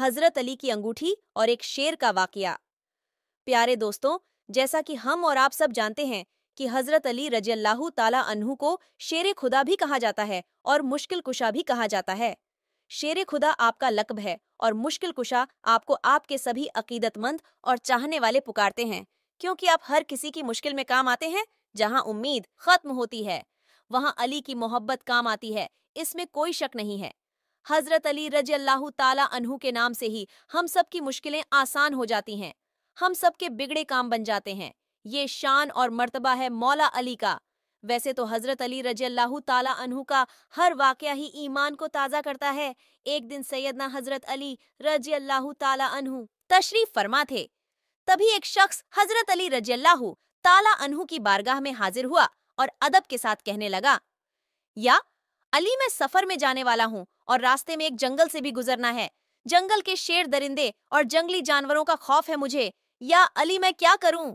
हजरत अली की अंगूठी और एक शेर का वाकया प्यारे दोस्तों जैसा कि हम और आप सब जानते हैं कि हजरत अली रजी ताला अनहु को शेर खुदा भी कहा जाता है और मुश्किल कुशा भी कहा जाता है शेर खुदा आपका लकब है और मुश्किल कुशा आपको आपके सभी अकीदतमंद और चाहने वाले पुकारते हैं क्योंकि आप हर किसी की मुश्किल में काम आते हैं जहां उम्मीद खत्म होती है वहां अली की मोहब्बत काम आती है इसमें कोई शक नहीं है हजरत अली रज अल्लाह ताला अनहू के नाम से ही हम सब की मुश्किलें आसान हो जाती हैं हम सब के बिगड़े काम बन जाते हैं ये शान और मर्तबा है मौला अली का वैसे तो हजरत अली रज अल्लाह ताला अनहू का हर वाक्य ही ईमान को ताज़ा करता है एक दिन सैदना हजरत अली रज अल्लाह ताला अनहू तशरीफ फरमा थे तभी एक शख्स हजरत अली रज अल्लाह ताला अनहू की बारगाह में हाजिर हुआ और अदब के साथ कहने लगा या अली मैं सफर में जाने वाला हूँ और रास्ते में एक जंगल से भी गुजरना है जंगल के शेर दरिंदे और जंगली जानवरों का खौफ है मुझे या अली मैं क्या करूं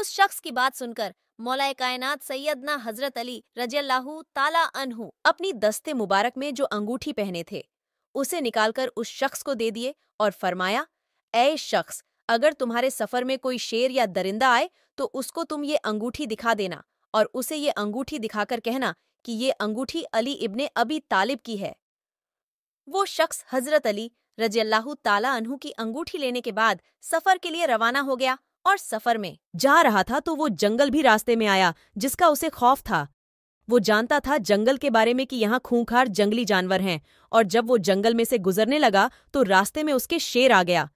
उस शख्स की बात सुनकर मौलाए कायनात सैयदना हजरत अली रजल्लाहू ताला अनहु अपनी दस्ते मुबारक में जो अंगूठी पहने थे उसे निकालकर उस शख्स को दे दिए और फरमाया ए शख्स अगर तुम्हारे सफर में कोई शेर या दरिंदा आए तो उसको तुम ये अंगूठी दिखा देना और उसे ये अंगूठी दिखाकर कहना कि ये अंगूठी अली इब्ने अबी तालिब की है वो शख्स हजरत अली रजी अल्लाह ताला अनहू की अंगूठी लेने के बाद सफर के लिए रवाना हो गया और सफर में जा रहा था तो वो जंगल भी रास्ते में आया जिसका उसे खौफ था वो जानता था जंगल के बारे में कि यहाँ खूंखार जंगली जानवर हैं और जब वो जंगल में से गुजरने लगा तो रास्ते में उसके शेर आ गया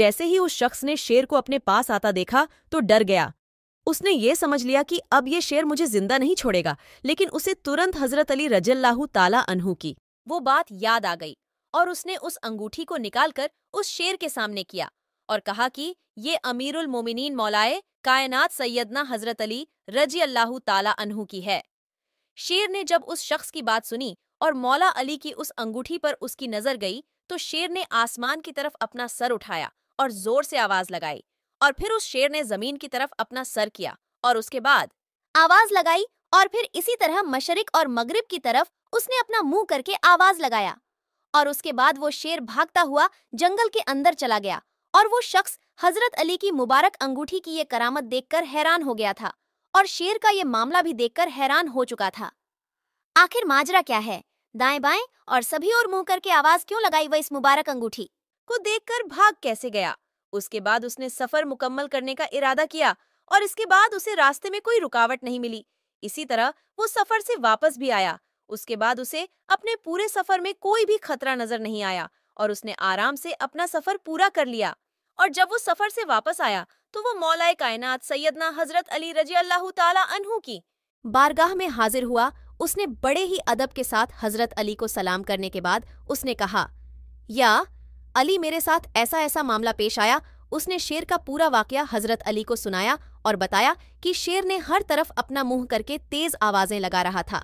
जैसे ही उस शख्स ने शेर को अपने पास आता देखा तो डर गया उसने ये समझ लिया कि अब ये शेर मुझे जिंदा नहीं छोड़ेगा लेकिन उसे तुरंत हजरत अली रजल्लाहू ताला अनहू की वो बात याद आ गई और उसने उस अंगूठी को निकालकर उस शेर के सामने किया और कहा कि ये अमीरुल मोमिनीन मौलाए कायनात सैयदना हजरत अली रजी अल्लाह ताला अनहू की है शेर ने जब उस शख्स की बात सुनी और मौला अली की उस अंगूठी पर उसकी नजर गई तो शेर ने आसमान की तरफ अपना सर उठाया और जोर से आवाज लगाई और फिर उस शेर ने जमीन की तरफ अपना सर किया और उसके बाद आवाज लगाई और फिर इसी तरह मशरक और मगरिब की तरफ उसने अपना मुंह करके आवाज लगाया और उसके बाद वो शेर भागता हुआ जंगल के अंदर चला गया और वो शख्स हजरत अली की मुबारक अंगूठी की ये करामत देखकर हैरान हो गया था और शेर का ये मामला भी देखकर हैरान हो चुका था आखिर माजरा क्या है दाएं बाएं और सभी और मुंह करके आवाज क्यों लगाई वह इस मुबारक अंगूठी को देखकर भाग कैसे गया उसके बाद उसने सफर मुकम्मल करने का इरादा किया और इसके बाद उसे रास्ते में कोई रुकावट नहीं मिली इसी तरह वो सफर से वापस भी आया उसके बाद उसे अपने पूरे सफर में कोई भी खतरा नजर नहीं आया और उसने आराम से अपना सफर पूरा कर लिया और जब वो सफर से वापस आया तो वो मौलाए कायनात सैयदना हजरत अली रजी अल्लाह तहु की बारगाह में हाजिर हुआ उसने बड़े ही अदब के साथ हजरत अली को सलाम करने के बाद उसने कहा या अली मेरे साथ ऐसा ऐसा मामला पेश आया उसने शेर का पूरा वाकया हजरत अली को सुनाया और बताया कि शेर ने हर तरफ अपना मुंह करके तेज आवाजें लगा रहा था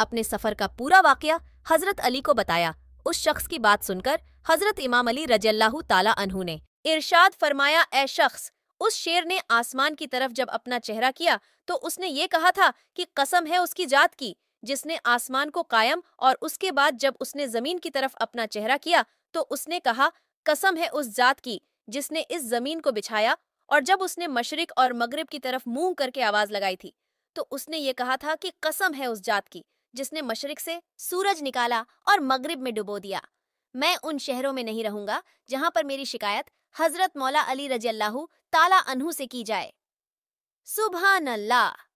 अपने सफर का पूरा वाक्य हजरत अली को बताया उस शख्स की बात सुनकर हजरत इमाम अली रजल्लाहु ताला अनहू ने इरशाद फरमाया ए शख्स उस शेर ने आसमान की तरफ जब अपना चेहरा किया तो उसने ये कहा था कि कसम है उसकी जात की जिसने आसमान को कायम और उसके बाद जब उसने जमीन की तरफ अपना चेहरा किया तो उसने कहा कसम है उस जात की जिसने इस जमीन को बिछाया और जब उसने मशरक और मगरब की तरफ मुंह करके आवाज लगाई थी तो उसने ये कहा था कि कसम है उस जात की जिसने मशरक से सूरज निकाला और मगरिब में डुबो दिया मैं उन शहरों में नहीं रहूंगा जहां पर मेरी शिकायत हजरत मौला अली रजी अल्लाह ताला अनहू से की जाए सुबह अल्लाह